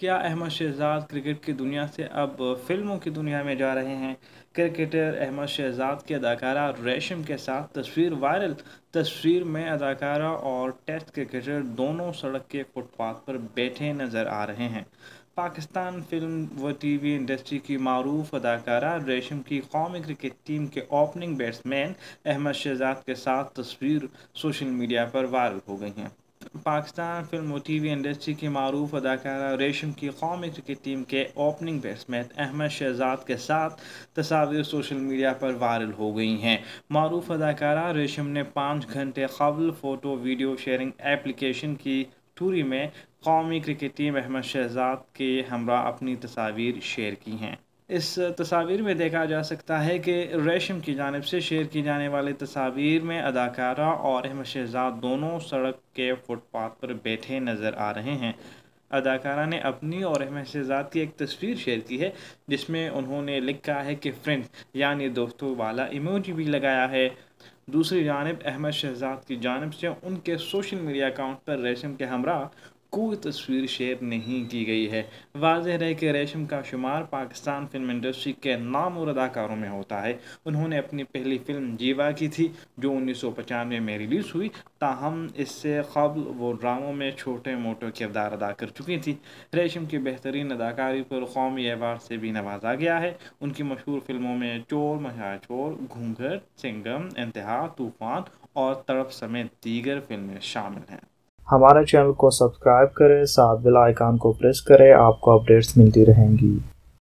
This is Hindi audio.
क्या अहमद शहजाद क्रिकेट की दुनिया से अब फिल्मों की दुनिया में जा रहे हैं क्रिकेटर अहमद शहजाद की अदाकारा रेशम के साथ तस्वीर वायरल तस्वीर में अदाकारा और टेस्ट क्रिकेटर दोनों सड़क के फुटपाथ पर बैठे नज़र आ रहे हैं पाकिस्तान फिल्म व टीवी इंडस्ट्री की मरूफ अदाकारा रेशम की कौमी क्रिकेट टीम के ओपनिंग बैट्समैन अहमद शहजाद के साथ तस्वीर सोशल मीडिया पर वायरल हो गई हैं पाकिस्तान फिल्म और टी वी इंडस्ट्री के मरूफ अदाकारा रेशम की कौमी क्रिकेट टीम के ओपनिंग बैट्समैन अहमद शहजाद के साथ तस्वीर सोशल मीडिया पर वायरल हो गई हैं मरूफ अदाकारा रेशम ने पाँच घंटे कबल फ़ोटो वीडियो शेयरिंग एप्लीकेशन की टूरी में कौमी क्रिकेट टीम अहमद शहजाद के हमरा अपनी तस्वीर शेयर की हैं इस तस्वीर में देखा जा सकता है कि रेशम की जानब से शेयर की जाने वाली तस्वीर में अदाकारा और अहमद शहजाद दोनों सड़क के फुटपाथ पर बैठे नज़र आ रहे हैं अदाकारा ने अपनी और अहमद शहजाद की एक तस्वीर शेयर की है जिसमें उन्होंने लिखा है कि फ्रेंड्स यानी दोस्तों वाला इमोजी भी लगाया है दूसरी जानब अहमद शहजाद की जानब से उनके सोशल मीडिया अकाउंट पर रेशम के हमरा कोई तस्वीर शेयर नहीं की गई है वाज है कि रेशम का शुमार पाकिस्तान फिल्म इंडस्ट्री के नाम और अदाकारों में होता है उन्होंने अपनी पहली फिल्म जीवा की थी जो उन्नीस में रिलीज़ हुई ताहम इससे कबल वो ड्रामों में छोटे मोटे किरदार अदा कर चुकी थी रेशम की बेहतरीन अदाकारी पर कौमी एवार्ड से भी नवाजा गया है उनकी मशहूर फिल्मों में चोर मशा चोर घूंघट सिंगम इंतहा तूफान और तड़प समेत दीगर फिल्में शामिल हैं हमारे चैनल को सब्सक्राइब करें साथ बेल आइकान को प्रेस करें आपको अपडेट्स मिलती रहेंगी